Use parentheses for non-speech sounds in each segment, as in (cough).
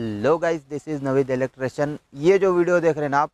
Hello guys this is Naveed electrician ये जो video देख रहे हैं ना आप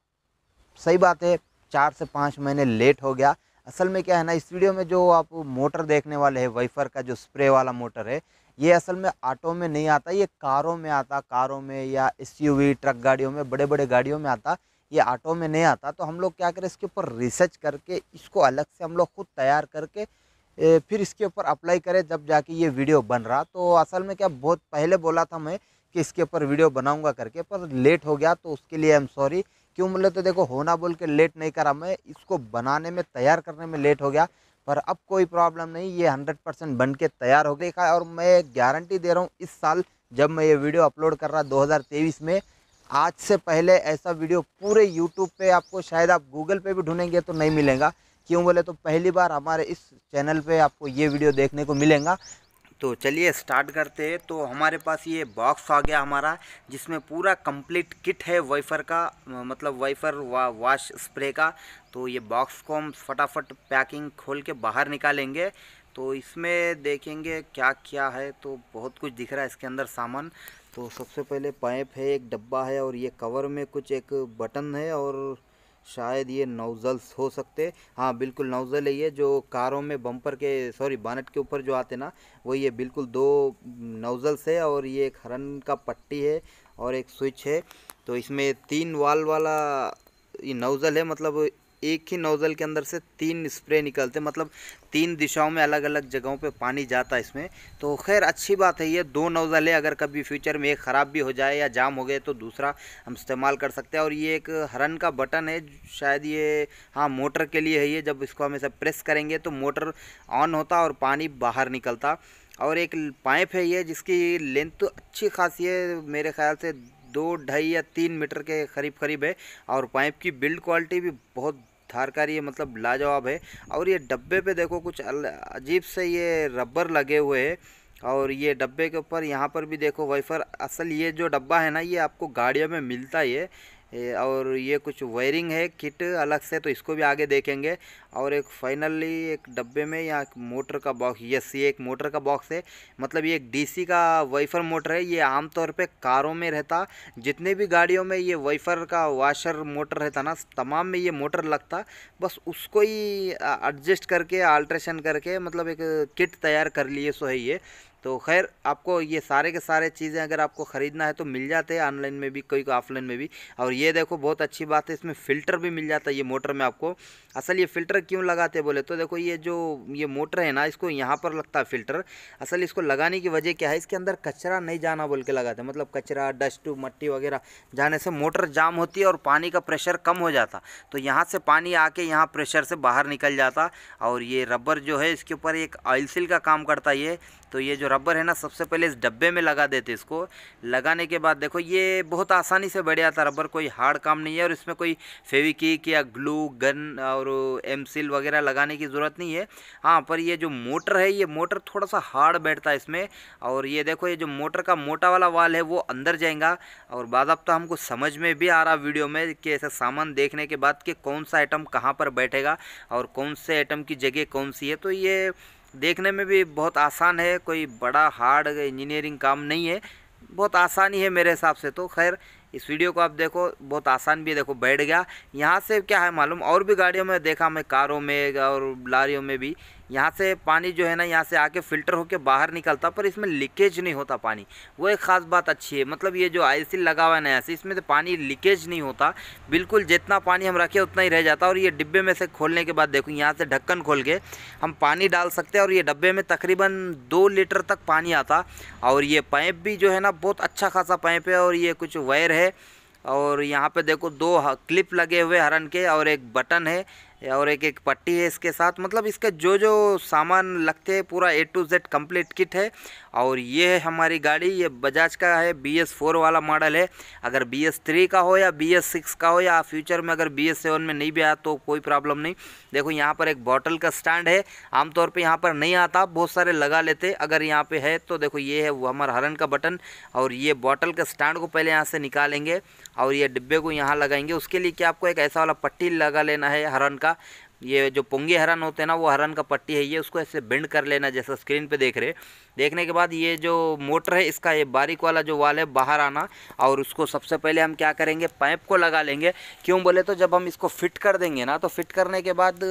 सही बात है चार से पाँच महीने लेट हो गया असल में क्या है ना इस वीडियो में जो आप मोटर देखने वाले हैं वाइफर का जो स्प्रे वाला मोटर है ये असल में ऑटो में नहीं आता ये कारों में आता कारों में या एस ट्रक गाड़ियों में बड़े बड़े गाड़ियों में आता ये ऑटो में नहीं आता तो हम लोग क्या करें इसके ऊपर रिसर्च करके इसको अलग से हम लोग खुद तैयार करके फिर इसके ऊपर अप्लाई करें जब जाके ये वीडियो बन रहा तो असल में क्या बहुत पहले बोला था मैं कि इसके ऊपर वीडियो बनाऊंगा करके पर लेट हो गया तो उसके लिए आई एम सॉरी क्यों बोले मतलब तो देखो होना बोल के लेट नहीं करा मैं इसको बनाने में तैयार करने में लेट हो गया पर अब कोई प्रॉब्लम नहीं ये हंड्रेड परसेंट बन के तैयार हो गया और मैं गारंटी दे रहा हूँ इस साल जब मैं ये वीडियो अपलोड कर रहा 2023 में आज से पहले ऐसा वीडियो पूरे यूट्यूब पर आपको शायद आप गूगल पर भी ढूंढेंगे तो नहीं मिलेगा क्यों बोले तो पहली बार हमारे इस चैनल पे आपको ये वीडियो देखने को मिलेगा तो चलिए स्टार्ट करते हैं तो हमारे पास ये बॉक्स आ गया हमारा जिसमें पूरा कंप्लीट किट है वाइफर का मतलब वाइफर वा, वाश स्प्रे का तो ये बॉक्स को हम फटाफट पैकिंग खोल के बाहर निकालेंगे तो इसमें देखेंगे क्या क्या है तो बहुत कुछ दिख रहा है इसके अंदर सामान तो सबसे पहले पाइप है एक डब्बा है और ये कवर में कुछ एक बटन है और शायद ये नोज़ल्स हो सकते हाँ बिल्कुल नोज़ल है ये जो कारों में बम्पर के सॉरी बानट के ऊपर जो आते ना वही ये बिल्कुल दो नोज़ल्स है और ये एक हरन का पट्टी है और एक स्विच है तो इसमें तीन वाल वाला ये नोज़ल है मतलब एक ही नोज़ल के अंदर से तीन स्प्रे निकलते मतलब तीन दिशाओं में अलग अलग जगहों पे पानी जाता है इसमें तो खैर अच्छी बात है ये दो नोज़ल है अगर कभी फ्यूचर में एक ख़राब भी हो जाए या जाम हो गए तो दूसरा हम इस्तेमाल कर सकते हैं और ये एक हरन का बटन है शायद ये हाँ मोटर के लिए है ये जब इसको हमें सब प्रेस करेंगे तो मोटर ऑन होता और पानी बाहर निकलता और एक पाइप है ये जिसकी लेंथ तो अच्छी खासी है मेरे ख्याल से दो ढाई या तीन मीटर के करीब करीब है और पाइप की बिल्ड क्वालिटी भी बहुत धारकार ये मतलब लाजवाब है और ये डब्बे पे देखो कुछ अजीब से ये रबर लगे हुए है और ये डब्बे के ऊपर यहाँ पर भी देखो वाइफर असल ये जो डब्बा है ना ये आपको गाड़ियों में मिलता ही है और ये कुछ वायरिंग है किट अलग से तो इसको भी आगे देखेंगे और एक फाइनली एक डब्बे में यहाँ मोटर का बॉक्स यस ये एक मोटर का बॉक्स है मतलब ये एक डीसी का वाइफर मोटर है ये आमतौर पे कारों में रहता जितने भी गाड़ियों में ये वाइफर का वाशर मोटर रहता ना तमाम में ये मोटर लगता बस उसको ही एडजस्ट करके आल्ट्रेशन करके मतलब एक किट तैयार कर लिए सो है ये तो खैर आपको ये सारे के सारे चीज़ें अगर आपको ख़रीदना है तो मिल जाते हैं ऑनलाइन में भी कोई ऑफलाइन में भी और ये देखो बहुत अच्छी बात है इसमें फ़िल्टर भी मिल जाता है ये मोटर में आपको असल ये फ़िल्टर क्यों लगाते बोले तो देखो ये जो ये मोटर है ना इसको यहाँ पर लगता है फ़िल्टर असल इसको लगाने की वजह क्या है इसके अंदर कचरा नहीं जाना बोल के लगाते मतलब कचरा डस्ट मट्टी वगैरह जाने से मोटर जाम होती है और पानी का प्रेशर कम हो जाता तो यहाँ से पानी आके यहाँ प्रेशर से बाहर निकल जाता और ये रबर जो है इसके ऊपर एक ऑयल सिल का काम करता है ये तो ये जो रबर है ना सबसे पहले इस डब्बे में लगा देते इसको लगाने के बाद देखो ये बहुत आसानी से बढ़ जाता रबर कोई हार्ड काम नहीं है और इसमें कोई फेविकिक या ग्लू गन और एम सिल वगैरह लगाने की ज़रूरत नहीं है हाँ पर ये जो मोटर है ये मोटर थोड़ा सा हार्ड बैठता है इसमें और ये देखो ये जो मोटर का मोटा वाला वाल है वो अंदर जाएगा और तो हमको समझ में भी आ रहा वीडियो में कि ऐसा सामान देखने के बाद कि कौन सा आइटम कहाँ पर बैठेगा और कौन से आइटम की जगह कौन सी है तो ये देखने में भी बहुत आसान है कोई बड़ा हार्ड इंजीनियरिंग काम नहीं है बहुत आसान ही है मेरे हिसाब से तो खैर इस वीडियो को आप देखो बहुत आसान भी देखो बैठ गया यहाँ से क्या है मालूम और भी गाड़ियों में देखा मैं कारों में और लारियों में भी यहाँ से पानी जो है ना यहाँ से आके फ़िल्टर होके बाहर निकलता पर इसमें लीकेज नहीं होता पानी वो एक ख़ास बात अच्छी है मतलब ये जो आई लगा हुआ है ना ऐसे इसमें से तो पानी लीकेज नहीं होता बिल्कुल जितना पानी हम रखें उतना ही रह जाता और ये डिब्बे में से खोलने के बाद देखो यहाँ से ढक्कन खोल के हम पानी डाल सकते हैं और ये डब्बे में तकरीबन दो लीटर तक पानी आता और ये पाइप भी जो है ना बहुत अच्छा खासा पाइप है और ये कुछ वायर है और यहाँ पे देखो दो क्लिप लगे हुए हरन के और एक बटन है और एक एक पट्टी है इसके साथ मतलब इसके जो जो सामान लगते हैं पूरा A to Z complete kit है और ये है हमारी गाड़ी ये बजाज का है बी एस फोर वाला मॉडल है अगर बी एस थ्री का हो या बी एस सिक्स का हो या फ्यूचर में अगर बी एस सेवन में नहीं भी आया तो कोई प्रॉब्लम नहीं देखो यहाँ पर एक बॉटल का स्टैंड है आमतौर पर यहाँ पर नहीं आता बहुत सारे लगा लेते अगर यहाँ पर है तो देखो ये है हमारा हरन का बटन और ये बॉटल का स्टैंड को पहले यहाँ से निकालेंगे और ये डिब्बे को यहाँ लगाएंगे उसके लिए क्या आपको एक ऐसा वाला पट्टी लगा लेना है हरन का ये जो पोंगे हरन होते हैं ना वो हरन का पट्टी है ये उसको ऐसे बेंड कर लेना जैसा स्क्रीन पे देख रहे देखने के बाद ये जो मोटर है इसका ये बारीक वाला जो वाल है बाहर आना और उसको सबसे पहले हम क्या करेंगे पाइप को लगा लेंगे क्यों बोले तो जब हम इसको फिट कर देंगे ना तो फिट करने के बाद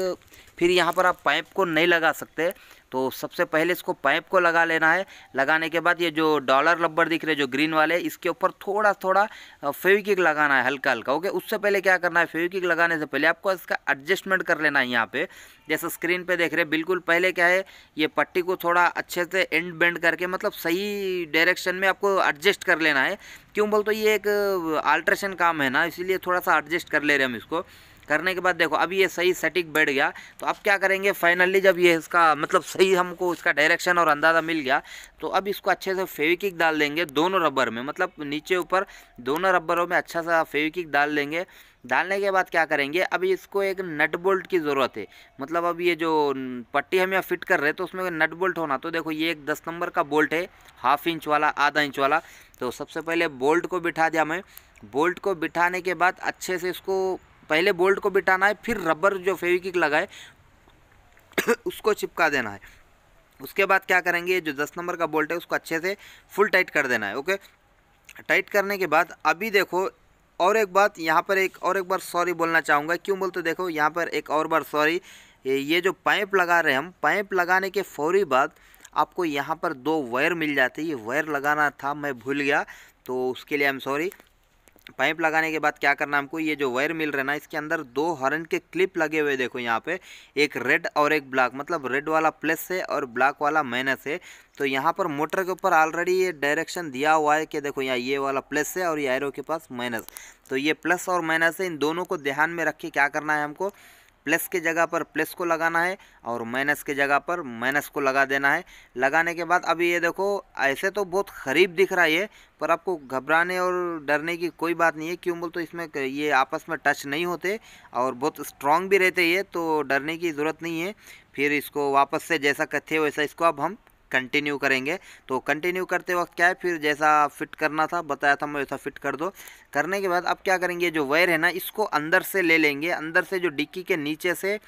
फिर यहाँ पर आप पाइप को नहीं लगा सकते तो सबसे पहले इसको पाइप को लगा लेना है लगाने के बाद ये जो डॉलर लब्बर दिख रहे जो ग्रीन वाले इसके ऊपर थोड़ा थोड़ा फेविकिक लगाना है हल्का हल्का ओके उससे पहले क्या करना है फेविकिक लगाने से पहले आपको इसका एडजस्टमेंट कर लेना है यहाँ पे जैसा स्क्रीन पे देख रहे हैं बिल्कुल पहले क्या है ये पट्टी को थोड़ा अच्छे से एंड बेंड करके मतलब सही डायरेक्शन में आपको एडजस्ट कर लेना है क्यों बोलते तो ये एक आल्ट्रेशन काम है ना इसीलिए थोड़ा सा एडजस्ट कर ले रहे हैं हम इसको करने के बाद देखो अब ये सही सटीक बैठ गया तो अब क्या करेंगे फाइनली जब ये इसका मतलब सही हमको इसका डायरेक्शन और अंदाज़ा मिल गया तो अब इसको अच्छे से फेविकिक डाल देंगे दोनों रबर में मतलब नीचे ऊपर दोनों रबरों में अच्छा सा फेविकिक डाल देंगे डालने के बाद क्या करेंगे अभी इसको एक नट बोल्ट की ज़रूरत है मतलब अब ये जो पट्टी हम यहाँ फिट कर रहे हैं तो उसमें नट बोल्ट होना तो देखो ये एक दस नंबर का बोल्ट है हाफ इंच वाला आधा इंच वाला तो सबसे पहले बोल्ट को बिठा दिया मैं बोल्ट को बिठाने के बाद अच्छे से इसको पहले बोल्ट को बिठाना है फिर रबर जो फेविकिक लगाए (coughs) उसको चिपका देना है उसके बाद क्या करेंगे जो दस नंबर का बोल्ट है उसको अच्छे से फुल टाइट कर देना है ओके टाइट करने के बाद अभी देखो और एक बात यहाँ पर एक और एक बार सॉरी बोलना चाहूँगा क्यों बोलते देखो यहाँ पर एक और बार सॉरी ये जो पाइप लगा रहे हम पाइप लगाने के फौरी बाद आपको यहाँ पर दो वायर मिल जाते ये वायर लगाना था मैं भूल गया तो उसके लिए आई एम सॉरी पाइप लगाने के बाद क्या करना हमको ये जो वायर मिल रहा है ना इसके अंदर दो हॉर्न के क्लिप लगे हुए देखो यहाँ पे एक रेड और एक ब्लैक मतलब रेड वाला प्लस है और ब्लैक वाला माइनस है तो यहाँ पर मोटर के ऊपर ऑलरेडी ये डायरेक्शन दिया हुआ है कि देखो यहाँ ये वाला प्लस है और ये एरो के पास माइनस तो ये प्लस और माइनस है इन दोनों को ध्यान में रख के क्या करना है हमको प्लस के जगह पर प्लस को लगाना है और माइनस के जगह पर माइनस को लगा देना है लगाने के बाद अभी ये देखो ऐसे तो बहुत ख़रीब दिख रहा है पर आपको घबराने और डरने की कोई बात नहीं है क्यों बोल तो इसमें ये आपस में टच नहीं होते और बहुत स्ट्रांग भी रहते ये तो डरने की ज़रूरत नहीं है फिर इसको वापस से जैसा कथे वैसा इसको अब हम कंटिन्यू करेंगे तो कंटिन्यू करते वक्त क्या है फिर जैसा फिट करना था बताया था मैं वैसा फिट कर दो करने के बाद अब क्या करेंगे जो वायर है ना इसको अंदर से ले लेंगे अंदर से जो डिक्की के नीचे से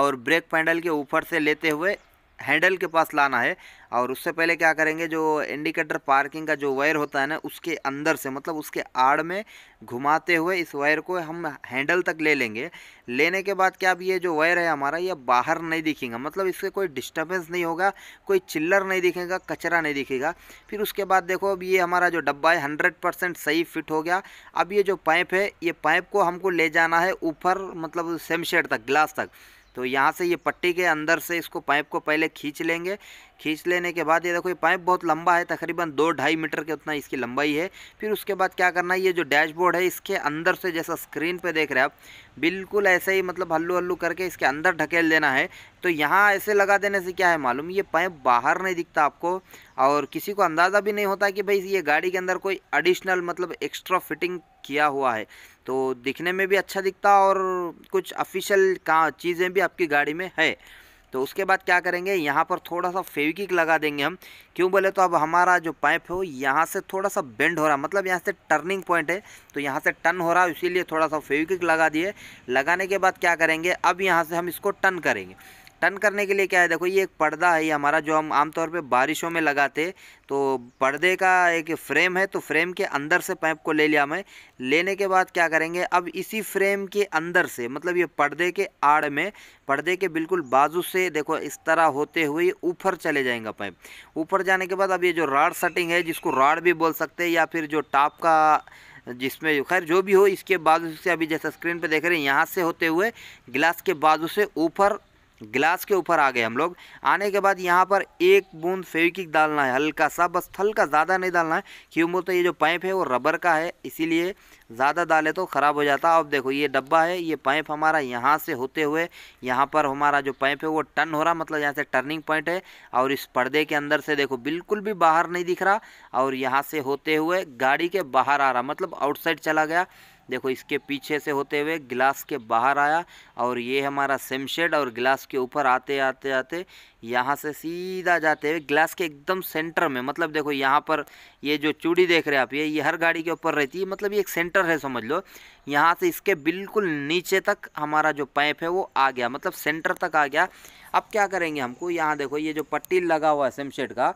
और ब्रेक पैंडल के ऊपर से लेते हुए हैंडल के पास लाना है और उससे पहले क्या करेंगे जो इंडिकेटर पार्किंग का जो वायर होता है ना उसके अंदर से मतलब उसके आड़ में घुमाते हुए इस वायर को हम हैंडल तक ले लेंगे लेने के बाद क्या अब ये जो वायर है हमारा ये बाहर नहीं दिखेगा मतलब इससे कोई डिस्टर्बेंस नहीं होगा कोई चिल्लर नहीं दिखेगा कचरा नहीं दिखेगा फिर उसके बाद देखो अब ये हमारा जो डब्बा है हंड्रेड परसेंट सही फिट हो गया अब ये जो पाइप है ये पाइप को हमको ले जाना है ऊपर मतलब सेमशेड तक ग्लास तक तो यहाँ से ये पट्टी के अंदर से इसको पाइप को पहले खींच लेंगे खींच लेने के बाद ये देखो ये पाइप बहुत लंबा है तकरीबन दो ढाई मीटर के उतना इसकी लंबाई है फिर उसके बाद क्या करना है ये जो डैशबोर्ड है इसके अंदर से जैसा स्क्रीन पे देख रहे हैं आप बिल्कुल ऐसे ही मतलब हल्लू हल्लू करके इसके अंदर ढकेल देना है तो यहाँ ऐसे लगा देने से क्या है मालूम ये पाइप बाहर नहीं दिखता आपको और किसी को अंदाज़ा भी नहीं होता कि भाई ये गाड़ी के अंदर कोई एडिशनल मतलब एक्स्ट्रा फिटिंग किया हुआ है तो दिखने में भी अच्छा दिखता और कुछ ऑफिशियल का चीज़ें भी आपकी गाड़ी में है तो उसके बाद क्या करेंगे यहाँ पर थोड़ा सा फेविकिक लगा देंगे हम क्यों बोले तो अब हमारा जो पाइप है वो यहाँ से थोड़ा सा बेंड हो रहा मतलब यहाँ से टर्निंग पॉइंट है तो यहाँ से टर्न हो रहा है इसीलिए थोड़ा सा फेविकिक लगा दिए लगाने के बाद क्या करेंगे अब यहाँ से हम इसको टर्न करेंगे टन करने के लिए क्या है देखो ये एक पर्दा है ये हमारा जो हम आमतौर पे बारिशों में लगाते तो पर्दे का एक फ्रेम है तो फ्रेम के अंदर से पाइप को ले लिया मैं लेने के बाद क्या करेंगे अब इसी फ्रेम के अंदर से मतलब ये पर्दे के आड़ में पर्दे के बिल्कुल बाजू से देखो इस तरह होते हुए ऊपर चले जाएंगे पाइप ऊपर जाने के बाद अब ये जो राड सटिंग है जिसको राड भी बोल सकते हैं या फिर जो टाप का जिसमें खैर जो भी हो इसके बाजू से अभी जैसा स्क्रीन पर देख रहे हैं यहाँ से होते हुए गिलास के बाजू से ऊपर ग्लास के ऊपर आ गए हम लोग आने के बाद यहाँ पर एक बूंद फेविकिक डालना है हल्का सा बस हल्का ज़्यादा नहीं डालना है क्यों बोलते ये जो पाइप है वो रबर का है इसीलिए ज़्यादा डाले तो ख़राब हो जाता अब देखो ये डब्बा है ये पाइप हमारा यहाँ से होते हुए यहाँ पर हमारा जो पाइप है वो टर्न हो रहा मतलब यहाँ से टर्निंग पॉइंट है और इस पर्दे के अंदर से देखो बिल्कुल भी बाहर नहीं दिख रहा और यहाँ से होते हुए गाड़ी के बाहर आ रहा मतलब आउटसाइड चला गया देखो इसके पीछे से होते हुए गिलास के बाहर आया और ये हमारा सेमशेड और गिलास के ऊपर आते आते आते यहाँ से सीधा जाते हुए गिलास के एकदम सेंटर में मतलब देखो यहाँ पर ये जो चूड़ी देख रहे हैं आप ये ये हर गाड़ी के ऊपर रहती है मतलब ये एक सेंटर है समझ लो यहाँ से इसके बिल्कुल नीचे तक हमारा जो पाइप है वो आ गया मतलब सेंटर तक आ गया अब क्या करेंगे हमको यहाँ देखो ये जो पट्टी लगा हुआ है सेमशेड का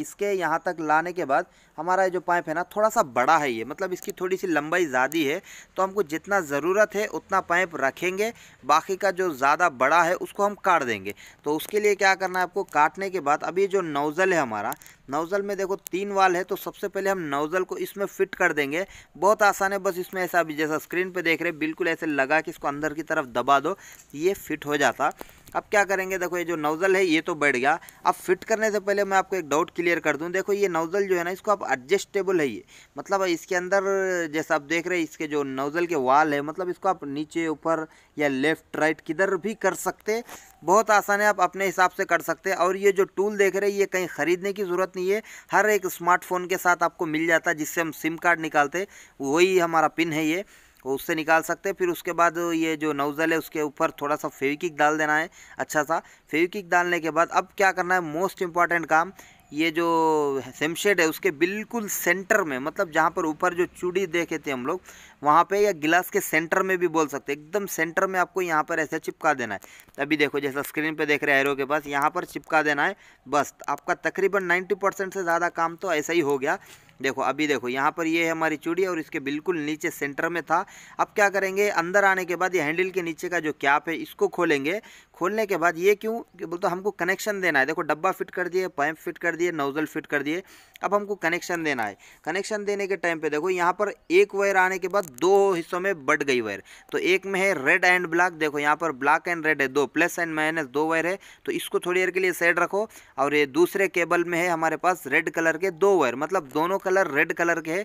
इसके यहाँ तक लाने के बाद हमारा जो पाइप है ना थोड़ा सा बड़ा है ये मतलब इसकी थोड़ी सी लंबाई ज़्यादा है तो हमको जितना ज़रूरत है उतना पाइप रखेंगे बाकी का जो ज़्यादा बड़ा है उसको हम काट देंगे तो उसके लिए क्या करना है आपको काटने के बाद अभी जो नोज़ल है हमारा नोज़ल में देखो तीन वाल है तो सबसे पहले हम नोज़ल को इसमें फिट कर देंगे बहुत आसान है बस इसमें ऐसा अभी जैसा स्क्रीन पर देख रहे बिल्कुल ऐसे लगा कि इसको अंदर की तरफ दबा दो ये फिट हो जाता अब क्या करेंगे देखो ये जो नोज़ल है ये तो बैठ गया अब फिट करने से पहले मैं आपको एक डाउट क्लियर कर दूँ देखो ये नोज़ल जो है ना इसको आप एडजस्टेबल है ये मतलब इसके अंदर जैसा आप देख रहे हैं इसके जो नोज़ल के वाल है मतलब इसको आप नीचे ऊपर या लेफ्ट राइट किधर भी कर सकते बहुत आसान है आप अपने हिसाब से कर सकते हैं और ये जो टूल देख रहे हैं ये कहीं ख़रीदने की ज़रूरत नहीं है हर एक स्मार्टफोन के साथ आपको मिल जाता है जिससे हम सिम कार्ड निकालते वही हमारा पिन है ये वो उससे निकाल सकते हैं फिर उसके बाद ये जो नोज़ल है उसके ऊपर थोड़ा सा फेविकिक डाल देना है अच्छा सा फेविकिक डालने के बाद अब क्या करना है मोस्ट इम्पॉर्टेंट काम ये जो सेमशेड है उसके बिल्कुल सेंटर में मतलब जहाँ पर ऊपर जो चूड़ी देखे थे हम लोग वहाँ पे या गिलास के सेंटर में भी बोल सकते हैं एकदम सेंटर में आपको यहाँ पर ऐसे चिपका देना है अभी देखो जैसा स्क्रीन पे देख रहे हैं एरो के पास यहाँ पर चिपका देना है बस आपका तकरीबन 90 परसेंट से ज़्यादा काम तो ऐसा ही हो गया देखो अभी देखो यहाँ पर ये है हमारी चूड़ी और इसके बिल्कुल नीचे सेंटर में था अब क्या करेंगे अंदर आने के बाद ये हैंडल के नीचे का जो कैप है इसको खोलेंगे खोलने के बाद ये क्यों बोलते हमको कनेक्शन देना है देखो डब्बा फिट कर दिए पाइप फिट कर दिए नोज़ल फिट कर दिए अब हमको कनेक्शन देना है कनेक्शन देने के टाइम पे देखो यहाँ पर एक वायर आने के बाद दो हिस्सों में बट गई वायर तो एक में है रेड एंड ब्लैक देखो यहाँ पर ब्लैक एंड रेड है दो प्लस एंड माइनस दो वायर है तो इसको थोड़ी देर के लिए साइड रखो और ये दूसरे केबल में है हमारे पास रेड कलर के दो वायर मतलब दोनों कलर रेड कलर के है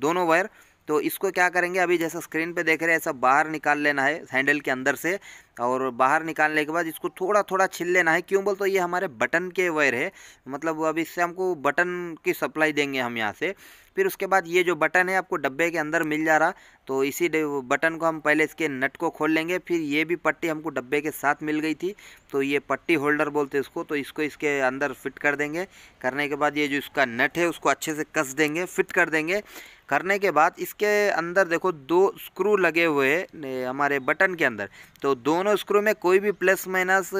दोनों वायर तो इसको क्या करेंगे अभी जैसा स्क्रीन पे देख रहे हैं ऐसा बाहर निकाल लेना है हैंडल के अंदर से और बाहर निकालने के बाद इसको थोड़ा थोड़ा छिल लेना है क्यों बोल तो ये हमारे बटन के वायर है मतलब अभी इससे हमको बटन की सप्लाई देंगे हम यहाँ से फिर उसके बाद ये जो बटन है आपको डब्बे के अंदर मिल जा रहा तो इसी बटन को हम पहले इसके नट को खोल लेंगे फिर ये भी पट्टी हमको डब्बे के साथ मिल गई थी तो ये पट्टी होल्डर बोलते इसको तो इसको इसके अंदर फिट कर देंगे करने के बाद ये जो इसका नट है उसको अच्छे से कस देंगे फिट कर देंगे करने के बाद इसके अंदर देखो दो स्क्रू लगे हुए हैं हमारे बटन के अंदर तो दोनों स्क्रू में कोई भी प्लस माइनस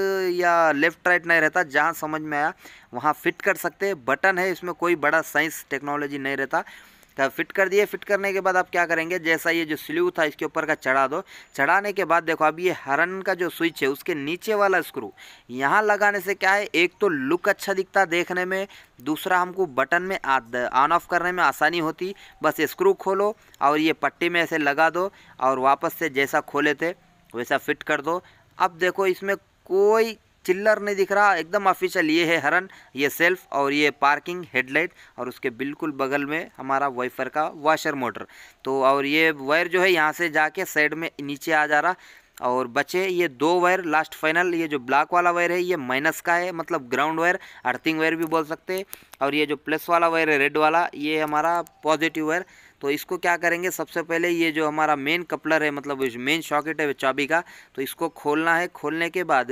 या लेफ़्ट राइट नहीं रहता जहाँ समझ में आया वहाँ फिट कर सकते बटन है इसमें कोई बड़ा साइंस टेक्नोलॉजी नहीं रहता तब फिट कर दिए फिट करने के बाद आप क्या करेंगे जैसा ये जो स्ल्यू था इसके ऊपर का चढ़ा दो चढ़ाने के बाद देखो अब ये हरन का जो स्विच है उसके नीचे वाला स्क्रू यहाँ लगाने से क्या है एक तो लुक अच्छा दिखता देखने में दूसरा हमको बटन में ऑन ऑफ करने में आसानी होती बस स्क्रू खोलो और ये पट्टी में ऐसे लगा दो और वापस से जैसा खोले थे वैसा फिट कर दो अब देखो इसमें कोई चिल्लर नहीं दिख रहा एकदम ऑफिशियल ये है हरन ये सेल्फ और ये पार्किंग हेडलाइट और उसके बिल्कुल बगल में हमारा वाइफर का वाशर मोटर तो और ये वायर जो है यहाँ से जाके साइड में नीचे आ जा रहा और बचे ये दो वायर लास्ट फाइनल ये जो ब्लैक वाला वायर है ये माइनस का है मतलब ग्राउंड वायर अर्थिंग वायर भी बोल सकते हैं और ये जो प्लस वाला वायर है रेड वाला ये हमारा पॉजिटिव वायर तो इसको क्या करेंगे सबसे पहले ये जो हमारा मेन कपलर है मतलब मेन शॉकेट है चाबी का तो इसको खोलना है खोलने के बाद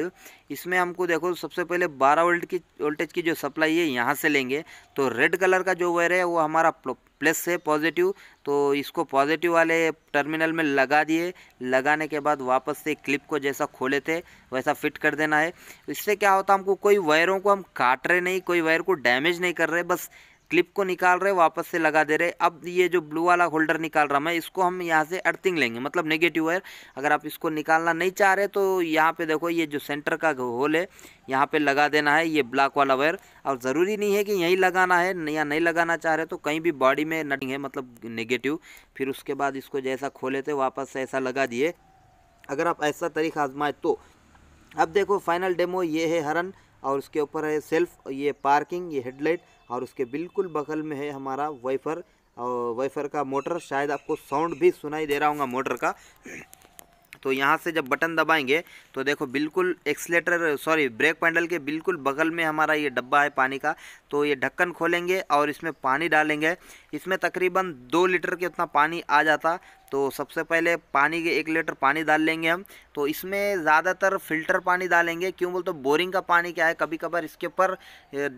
इसमें हमको देखो सबसे पहले 12 वोल्ट की वोल्टेज की जो सप्लाई है यहाँ से लेंगे तो रेड कलर का जो वायर है वो हमारा प्लस है पॉजिटिव तो इसको पॉजिटिव वाले टर्मिनल में लगा दिए लगाने के बाद वापस से क्लिप को जैसा खोले थे वैसा फिट कर देना है इससे क्या होता है हमको कोई वायरों को हम काट रहे नहीं कोई वायर को डैमेज नहीं कर रहे बस क्लिप को निकाल रहे वापस से लगा दे रहे अब ये जो ब्लू वाला होल्डर निकाल रहा मैं इसको हम यहाँ से अर्थिंग लेंगे मतलब नेगेटिव वायर अगर आप इसको निकालना नहीं चाह रहे तो यहाँ पे देखो ये जो सेंटर का होल है यहाँ पे लगा देना है ये ब्लैक वाला वायर और ज़रूरी नहीं है कि यहीं लगाना है या नहीं लगाना चाह रहे तो कहीं भी बॉडी में नटिंग है मतलब नेगेटिव फिर उसके बाद इसको जैसा खोले थे वापस से ऐसा लगा दिए अगर आप ऐसा तरीका आजमाए तो अब देखो फाइनल डेमो ये है हरन और उसके ऊपर है सेल्फ ये पार्किंग ये हेडलाइट और उसके बिल्कुल बगल में है हमारा वाइफर और वाइफर का मोटर शायद आपको साउंड भी सुनाई दे रहा होगा मोटर का तो यहाँ से जब बटन दबाएंगे तो देखो बिल्कुल एक्सलेटर सॉरी ब्रेक पैंडल के बिल्कुल बगल में हमारा ये डब्बा है पानी का तो ये ढक्कन खोलेंगे और इसमें पानी डालेंगे इसमें तकरीबन दो लीटर के उतना पानी आ जाता तो सबसे पहले पानी के एक लीटर पानी डाल लेंगे हम तो इसमें ज़्यादातर फिल्टर पानी डालेंगे क्यों बोलते तो बोरिंग का पानी क्या है कभी कभार इसके ऊपर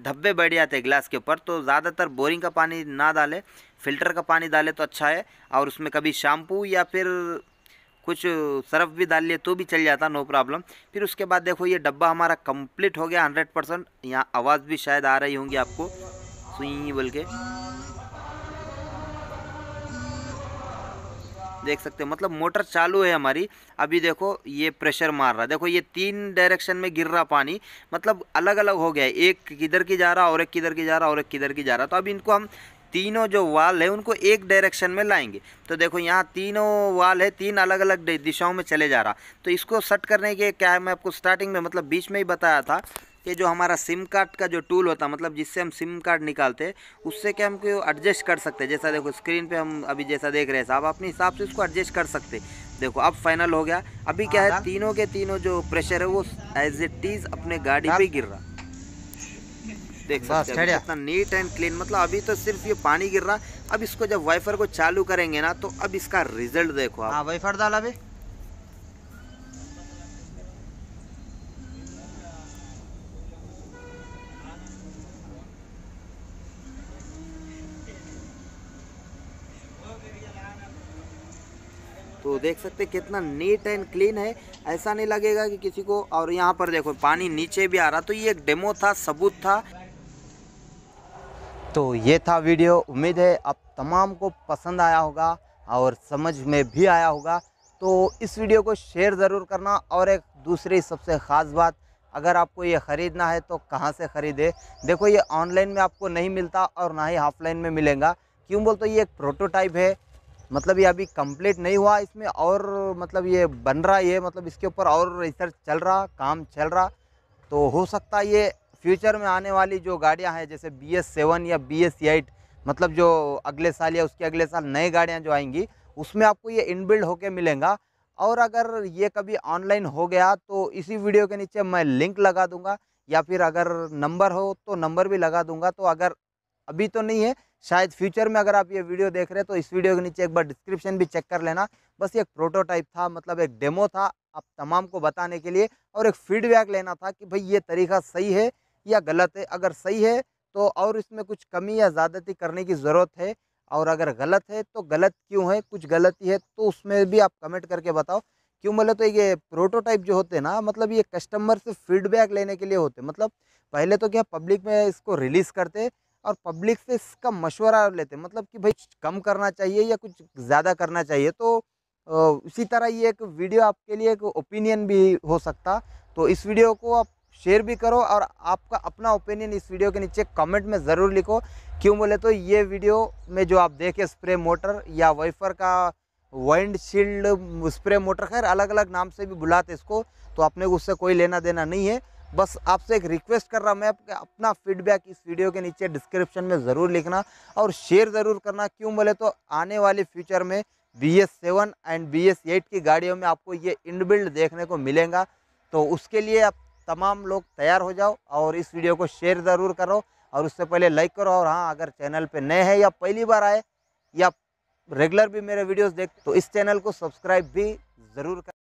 धब्बे बैठ जाते हैं ग्लास के ऊपर तो ज़्यादातर बोरिंग का पानी ना डालें फिल्टर का पानी डालें तो अच्छा है और उसमें कभी शैम्पू या फिर कुछ सरफ भी डाल लिए तो भी चल जाता नो प्रॉब्लम फिर उसके बाद देखो ये डब्बा हमारा कंप्लीट हो गया हंड्रेड परसेंट यहाँ आवाज़ भी शायद आ रही होंगी आपको सुई बोल के देख सकते हैं मतलब मोटर चालू है हमारी अभी देखो ये प्रेशर मार रहा है देखो ये तीन डायरेक्शन में गिर रहा पानी मतलब अलग अलग हो गया है एक किधर की जा रहा और एक किधर की जा रहा और एक किधर की जा रहा तो अब इनको हम तीनों जो वाल है उनको एक डायरेक्शन में लाएंगे तो देखो यहाँ तीनों वाल है तीन अलग अलग दिशाओं में चले जा रहा तो इसको सेट करने के क्या है मैं आपको स्टार्टिंग में मतलब बीच में ही बताया था कि जो हमारा सिम कार्ड का जो टूल होता मतलब जिससे हम सिम कार्ड निकालते हैं उससे क्या हम एडजस्ट कर सकते हैं जैसा देखो स्क्रीन पे हम अभी जैसा देख रहे हैं साहब अपने हिसाब से उसको एडजस्ट कर सकते देखो अब फाइनल हो गया अभी क्या हाँ, है हाँ। तीनों के तीनों जो प्रेशर है वो एज इट इज़ अपने गाड़ी हाँ। पर गिर रहा देख सकते हैं कितना नीट एंड क्लीन मतलब अभी तो सिर्फ ये पानी गिर रहा अब इसको जब वाइफर को चालू करेंगे ना तो अब इसका रिजल्ट देखो आप वाइफर हाँ, डाला भी तो देख सकते कितना नीट एंड क्लीन है ऐसा नहीं लगेगा कि किसी को और यहाँ पर देखो पानी नीचे भी आ रहा तो ये एक डेमो था सबूत था तो ये था वीडियो उम्मीद है आप तमाम को पसंद आया होगा और समझ में भी आया होगा तो इस वीडियो को शेयर ज़रूर करना और एक दूसरी सबसे ख़ास बात अगर आपको ये ख़रीदना है तो कहाँ से ख़रीदे देखो ये ऑनलाइन में आपको नहीं मिलता और ना ही ऑफलाइन में मिलेगा क्यों बोल तो ये एक प्रोटोटाइप है मतलब ये अभी कंप्लीट नहीं हुआ इसमें और मतलब ये बन रहा है मतलब इसके ऊपर और रिसर्च चल रहा काम चल रहा तो हो सकता है ये फ्यूचर में आने वाली जो गाड़ियाँ हैं जैसे बी एस सेवन या बी एस एट मतलब जो अगले साल या उसके अगले साल नए गाड़ियाँ जो आएंगी उसमें आपको ये इनबिल्ड होके मिलेगा और अगर ये कभी ऑनलाइन हो गया तो इसी वीडियो के नीचे मैं लिंक लगा दूंगा या फिर अगर नंबर हो तो नंबर भी लगा दूंगा तो अगर अभी तो नहीं है शायद फ्यूचर में अगर आप ये वीडियो देख रहे हैं तो इस वीडियो के नीचे एक बार डिस्क्रिप्शन भी चेक कर लेना बस एक प्रोटोटाइप था मतलब एक डेमो था आप तमाम को बताने के लिए और एक फीडबैक लेना था कि भाई ये तरीका सही है या गलत है अगर सही है तो और इसमें कुछ कमी या ज़्यादती करने की ज़रूरत है और अगर गलत है तो गलत क्यों है कुछ गलती है तो उसमें भी आप कमेंट करके बताओ क्यों बोले मतलब तो ये प्रोटोटाइप जो होते हैं ना मतलब ये कस्टमर से फीडबैक लेने के लिए होते मतलब पहले तो क्या पब्लिक में इसको रिलीज़ करते और पब्लिक से इसका मशवरा लेते मतलब कि भाई कम करना चाहिए या कुछ ज़्यादा करना चाहिए तो उसी तरह ये एक वीडियो आपके लिए एक ओपिनियन भी हो सकता तो इस वीडियो को आप शेयर भी करो और आपका अपना ओपिनियन इस वीडियो के नीचे कमेंट में ज़रूर लिखो क्यों बोले तो ये वीडियो में जो आप देखे स्प्रे मोटर या वाइफर का वाइंड शील्ड स्प्रे मोटर खैर अलग अलग नाम से भी बुलाते इसको तो आपने उससे कोई लेना देना नहीं है बस आपसे एक रिक्वेस्ट कर रहा हूँ मैं अपना फीडबैक इस वीडियो के नीचे डिस्क्रिप्शन में ज़रूर लिखना और शेयर ज़रूर करना क्यों बोले तो आने वाले फ्यूचर में B S seven and B S eight की गाड़ियों में आपको ये इनबिल्ड देखने को मिलेगा तो उसके लिए आप तमाम लोग तैयार हो जाओ और इस वीडियो को शेयर ज़रूर करो और उससे पहले लाइक करो और हाँ अगर चैनल पे नए हैं या पहली बार आए या रेगुलर भी मेरे वीडियोस देख तो इस चैनल को सब्सक्राइब भी ज़रूर करो